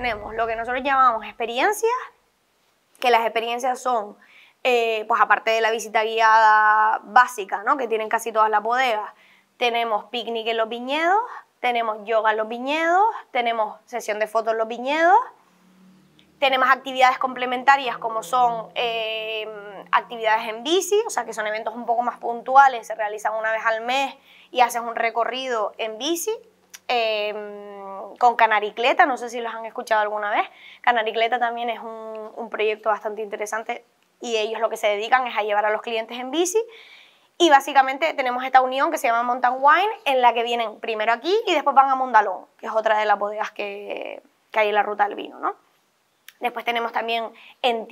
tenemos lo que nosotros llamamos experiencias, que las experiencias son, eh, pues aparte de la visita guiada básica, ¿no? que tienen casi todas las bodegas, tenemos picnic en los viñedos, tenemos yoga en los viñedos, tenemos sesión de fotos en los viñedos, tenemos actividades complementarias como son eh, actividades en bici, o sea que son eventos un poco más puntuales, se realizan una vez al mes y haces un recorrido en bici, Em, con Canaricleta, no sé si los han escuchado alguna vez. Canaricleta también es un, proyecto bastante interesante y ellos lo que se dedican es a llevar a los clientes en bici y básicamente tenemos esta unión que se llama Mountain Wine, en la que vienen primero aquí y después van a Mondalón, que es otra de las bodegas que, hay en la ruta del vino, Después tenemos también en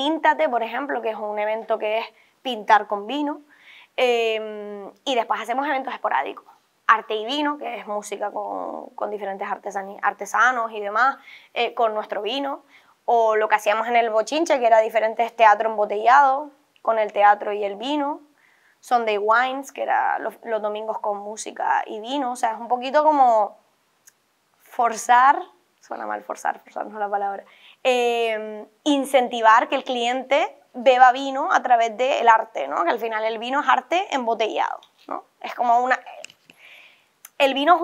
por ejemplo, que es un evento que es pintar con vino. Em, y después hacemos eventos esporádicos arte y vino, que es música con, con diferentes artesanos y demás, eh, con nuestro vino, o lo que hacíamos en el Bochinche, que era diferentes teatro embotellado, con el teatro y el vino, Sunday Wines, que era los, domingos con música y vino, o sea, es un poquito como forzar, suena mal forzar, forzar no es la palabra, em, incentivar que el cliente beba vino a través del arte, ¿no? Que al final el vino es arte embotellado, ¿no? Es como una, el vino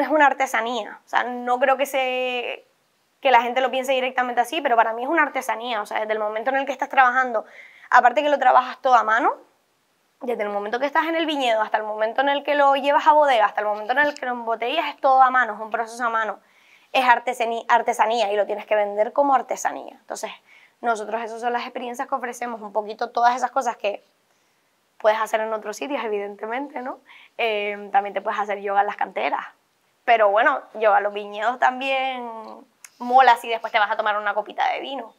es, una artesanía, o sea, no creo que se que la gente lo piense directamente así, pero para mí es una artesanía, o sea, desde el momento en el que estás trabajando, aparte que lo trabajas todo a mano, desde el momento que estás en el viñedo hasta el momento en el que lo llevas a bodega, hasta el momento en el que lo embotellas, es todo a mano, es un proceso a mano, es artesanía, artesanía y lo tienes que vender como artesanía. Entonces, nosotros esas son las experiencias que ofrecemos, un poquito todas esas cosas que puedes hacer en otros sitios, evidentemente, ¿no? Em, también te puedes hacer yoga en las canteras. Pero bueno, yoga en los viñedos también mola si después te vas a tomar una copita de vino.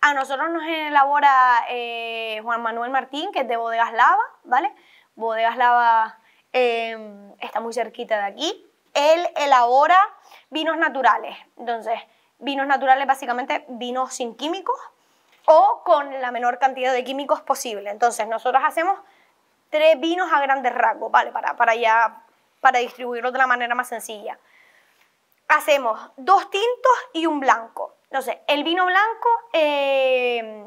A nosotros nos elabora eh, Juan Manuel Martín, que es de Bodegas Lava, ¿vale? Bodegas Lava em, está muy cerquita de aquí. Él elabora vinos naturales. Entonces, vinos naturales básicamente vinos sin químicos, o con la menor cantidad de químicos posible. Entonces, nosotros hacemos tres vinos a grandes rasgos, ¿vale? Para, para, ya, para distribuirlo de la manera más sencilla. Hacemos dos tintos y un blanco. Entonces, el vino blanco eh,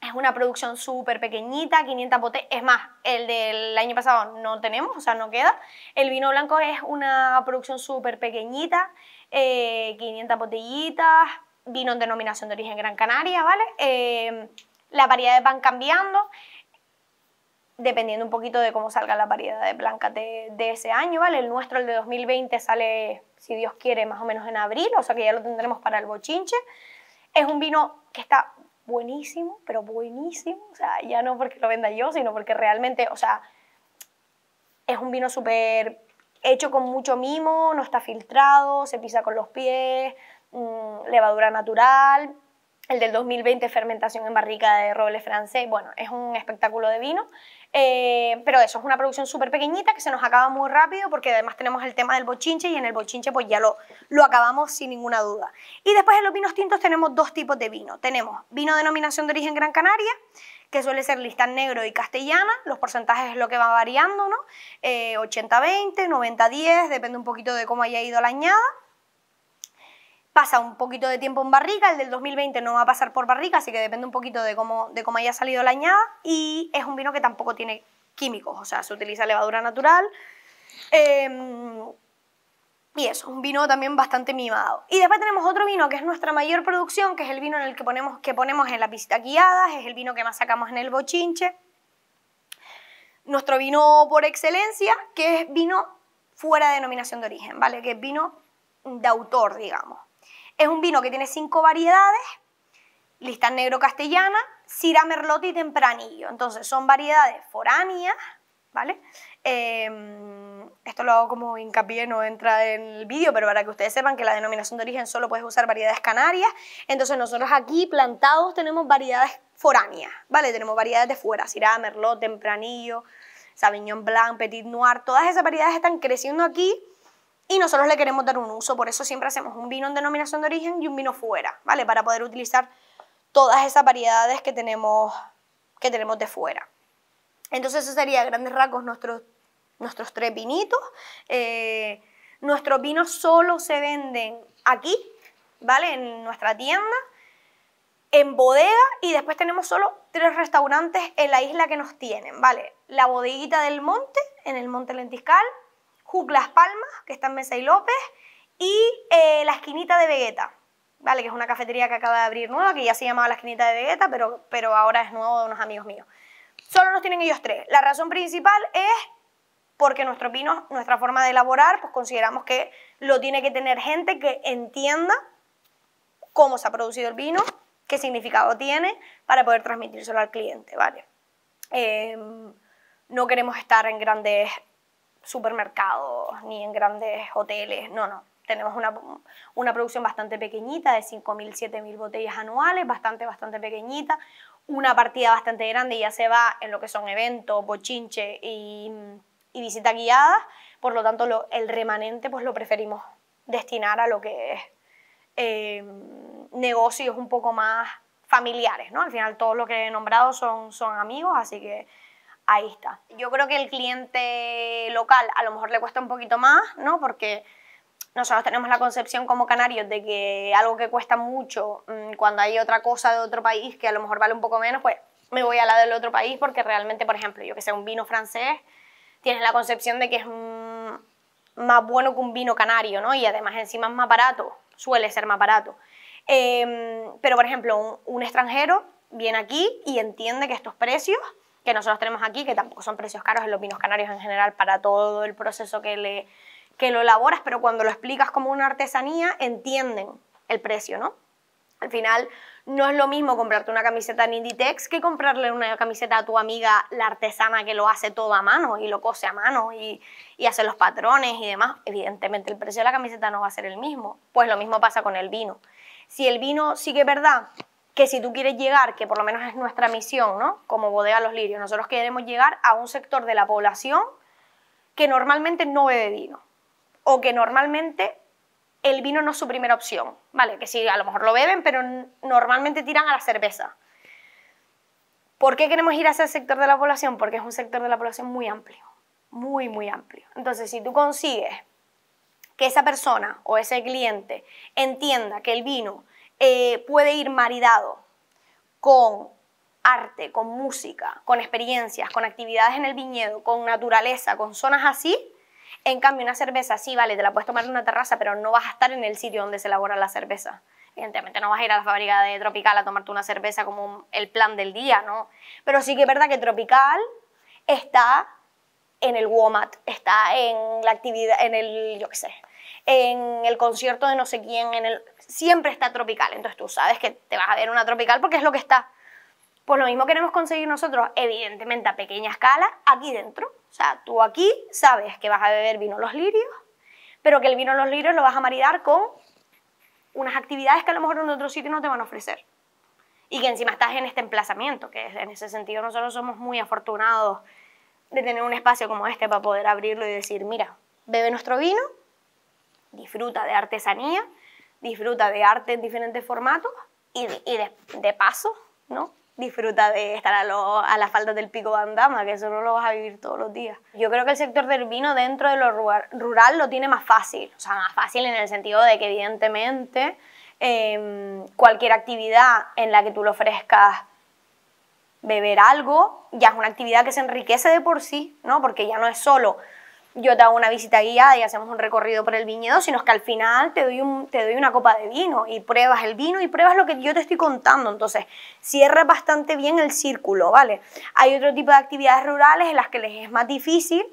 es una producción súper pequeñita, 500 botellas. Es más, el del año pasado no tenemos, o sea, no queda. El vino blanco es una producción súper pequeñita, 500 eh, botellitas, vino en denominación de origen Gran Canaria, ¿vale? Eh, las variedades van cambiando dependiendo un poquito de cómo salga la variedad de blancas de, de, ese año, ¿vale? El nuestro, el de 2020, sale, si Dios quiere, más o menos en abril, o sea que ya lo tendremos para el bochinche. Es un vino que está buenísimo, pero buenísimo, o sea, ya no porque lo venda yo, sino porque realmente, o sea, es un vino súper hecho con mucho mimo, no está filtrado, se pisa con los pies, Mm, levadura natural, el del 2020 fermentación en barrica de roble francés, bueno, es un espectáculo de vino, eh, pero eso es una producción súper pequeñita que se nos acaba muy rápido porque además tenemos el tema del bochinche y en el bochinche pues ya lo, acabamos sin ninguna duda. Y después en los vinos tintos tenemos dos tipos de vino, tenemos vino de denominación de origen Gran Canaria, que suele ser lista negro y castellana, los porcentajes es lo que va variando, ¿no? 80-20, eh, 90-10, depende un poquito de cómo haya ido la añada pasa un poquito de tiempo en barrica, el del 2020 no va a pasar por barrica, así que depende un poquito de cómo, de cómo haya salido la añada, y es un vino que tampoco tiene químicos, o sea, se utiliza levadura natural. Em, y eso, un vino también bastante mimado. Y después tenemos otro vino que es nuestra mayor producción, que es el vino en el que ponemos, que ponemos en las visitas guiadas, es el vino que más sacamos en el bochinche. Nuestro vino por excelencia, que es vino fuera de denominación de origen, ¿vale? Que es vino de autor, digamos. Es un vino que tiene cinco variedades, lista negro castellana, Syrah, Merlot y Tempranillo. Entonces son variedades foráneas, ¿vale? Em, esto lo hago como hincapié, no entra en el vídeo, pero para que ustedes sepan que la denominación de origen solo puedes usar variedades canarias. Entonces nosotros aquí plantados tenemos variedades foráneas, ¿vale? Tenemos variedades de fuera, Syrah, Merlot, Tempranillo, Sauvignon Blanc, Petit Noir, todas esas variedades están creciendo aquí y nosotros le queremos dar un uso, por eso siempre hacemos un vino en denominación de origen y un vino fuera, ¿vale? Para poder utilizar todas esas variedades que tenemos, que tenemos de fuera. Entonces eso sería grandes rasgos nuestros, nuestros tres vinitos. Eh, nuestros vinos solo se venden aquí, ¿vale? En nuestra tienda, en bodega y después tenemos solo tres restaurantes en la isla que nos tienen, ¿vale? La bodeguita del monte, en el monte Lentiscal, Juglas Palmas, que está en Mesa y López, y eh, La Esquinita de Vegeta, ¿vale? Que es una cafetería que acaba de abrir nueva, que ya se llamaba La Esquinita de Vegeta, pero, pero ahora es nuevo de unos amigos míos. Solo nos tienen ellos tres. La razón principal es porque nuestro vino, nuestra forma de elaborar, pues consideramos que lo tiene que tener gente que entienda cómo se ha producido el vino, qué significado tiene, para poder transmitírselo al cliente, ¿vale? Em, no queremos estar en grandes supermercados ni en grandes hoteles, no, no. Tenemos una, producción bastante pequeñita, de 5.000, 7.000 botellas anuales, bastante, bastante pequeñita. Una partida bastante grande y ya se va en lo que son eventos, bochinche y, y visitas guiadas. Por lo tanto, el remanente pues lo preferimos destinar a lo que es eh, negocios un poco más familiares, ¿no? Al final todo lo que he nombrado son, son amigos, así que ahí está. Yo creo que el cliente local a lo mejor le cuesta un poquito más, ¿no? Porque nosotros tenemos la concepción como canarios de que algo que cuesta mucho mm, cuando hay otra cosa de otro país que a lo mejor vale un poco menos, pues me voy a la del otro país porque realmente, por ejemplo, yo que sea un vino francés, tiene la concepción de que es mm, más bueno que un vino canario, ¿no? Y además encima es más barato, suele ser más barato. Em, pero, por ejemplo, un extranjero viene aquí y entiende que estos precios que nosotros tenemos aquí, que tampoco son precios caros en los vinos canarios en general para todo el proceso que, le, que lo elaboras, pero cuando lo explicas como una artesanía, entienden el precio, ¿no? Al final, no es lo mismo comprarte una camiseta en Inditex que comprarle una camiseta a tu amiga, la artesana que lo hace todo a mano y lo cose a mano y, hace los patrones y demás. Evidentemente, el precio de la camiseta no va a ser el mismo. Pues lo mismo pasa con el vino. Si el vino sigue verdad que si tú quieres llegar, que por lo menos es nuestra misión, ¿no? Como bodega Los Lirios, nosotros queremos llegar a un sector de la población que normalmente no bebe vino o que normalmente el vino no es su primera opción, ¿vale? Que si a lo mejor lo beben, pero normalmente tiran a la cerveza. ¿Por qué queremos ir a ese sector de la población? Porque es un sector de la población muy amplio, muy, muy amplio. Entonces, si tú consigues que esa persona o ese cliente entienda que el vino eh, puede ir maridado con arte, con música, con experiencias, con actividades en el viñedo, con naturaleza, con zonas así. En cambio, una cerveza, así, vale, te la puedes tomar en una terraza, pero no vas a estar en el sitio donde se elabora la cerveza. Evidentemente no vas a ir a la fábrica de Tropical a tomarte una cerveza como el plan del día, ¿no? Pero sí que es verdad que Tropical está en el WOMAT, está en la actividad, en el, yo qué sé, en el concierto de no sé quién, en el, siempre está tropical. Entonces tú sabes que te vas a ver una tropical porque es lo que está. Pues lo mismo queremos conseguir nosotros, evidentemente a pequeña escala, aquí dentro. O sea, tú aquí sabes que vas a beber vino los lirios, pero que el vino los lirios lo vas a maridar con unas actividades que a lo mejor en otro sitio no te van a ofrecer. Y que encima estás en este emplazamiento, que en ese sentido nosotros somos muy afortunados de tener un espacio como este para poder abrirlo y decir, mira, bebe nuestro vino, disfruta de artesanía, disfruta de arte en diferentes formatos y, de, paso, ¿no? Disfruta de estar a, la a del pico de Bandama, que eso no lo vas a vivir todos los días. Yo creo que el sector del vino dentro de lo rural lo tiene más fácil, o sea, más fácil en el sentido de que evidentemente em, cualquier actividad en la que tú le ofrezcas beber algo ya es una actividad que se enriquece de por sí, ¿no? Porque ya no es solo yo te hago una visita guiada y hacemos un recorrido por el viñedo, sino que al final te doy, te doy una copa de vino y pruebas el vino y pruebas lo que yo te estoy contando. Entonces, cierra bastante bien el círculo, ¿vale? Hay otro tipo de actividades rurales en las que les es más difícil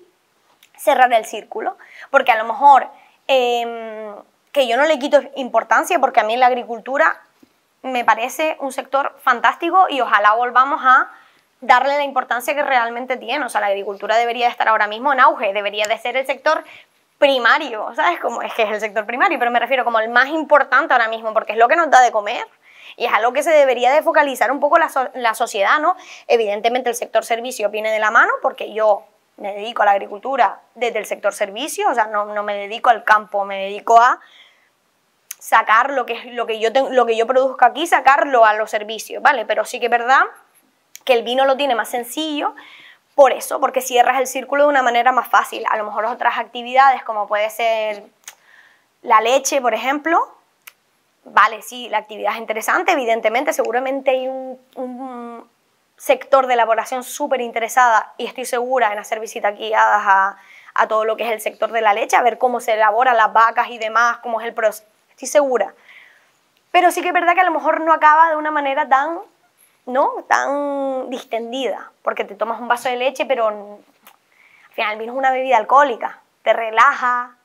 cerrar el círculo, porque a lo mejor, em, que yo no le quito importancia, porque a mí la agricultura me parece un sector fantástico y ojalá volvamos a darle la importancia que realmente tiene. O sea, la agricultura debería estar ahora mismo en auge, debería de ser el sector primario, ¿sabes? Como es que es el sector primario, pero me refiero como el más importante ahora mismo, porque es lo que nos da de comer. Y es algo que se debería de focalizar un poco la, sociedad, ¿no? Evidentemente el sector servicio viene de la mano, porque yo me dedico a la agricultura desde el sector servicio, o sea, no, me dedico al campo, me dedico a sacar lo que, lo que, yo, lo que yo produzco aquí, sacarlo a los servicios, ¿vale? Pero sí que es verdad que el vino lo tiene más sencillo, por eso, porque cierras el círculo de una manera más fácil. A lo mejor otras actividades, como puede ser la leche, por ejemplo, vale, sí, la actividad es interesante, evidentemente, seguramente hay un, sector de elaboración súper interesada y estoy segura en hacer visitas guiadas a, a todo lo que es el sector de la leche, a ver cómo se elaboran las vacas y demás, cómo es el proceso, estoy segura. Pero sí que es verdad que a lo mejor no acaba de una manera tan ¿no? Tan distendida, porque te tomas un vaso de leche, pero al final vino una bebida alcohólica, te relaja,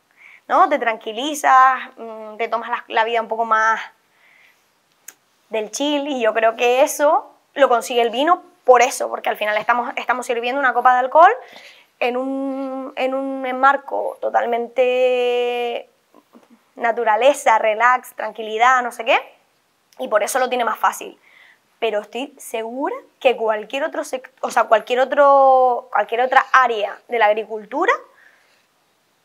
¿no? Te tranquilizas, mm, te tomas la, vida un poco más del chill y yo creo que eso lo consigue el vino por eso, porque al final estamos, sirviendo una copa de alcohol en un, en un totalmente naturaleza, relax, tranquilidad, no sé qué, y por eso lo tiene más fácil pero estoy segura que cualquier otro o sea, cualquier otro cualquier otra área de la agricultura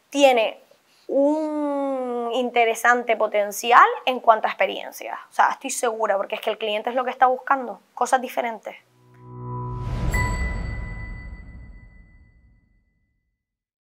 tiene un interesante potencial en cuanto a experiencia. O sea, estoy segura porque es que el cliente es lo que está buscando, cosas diferentes.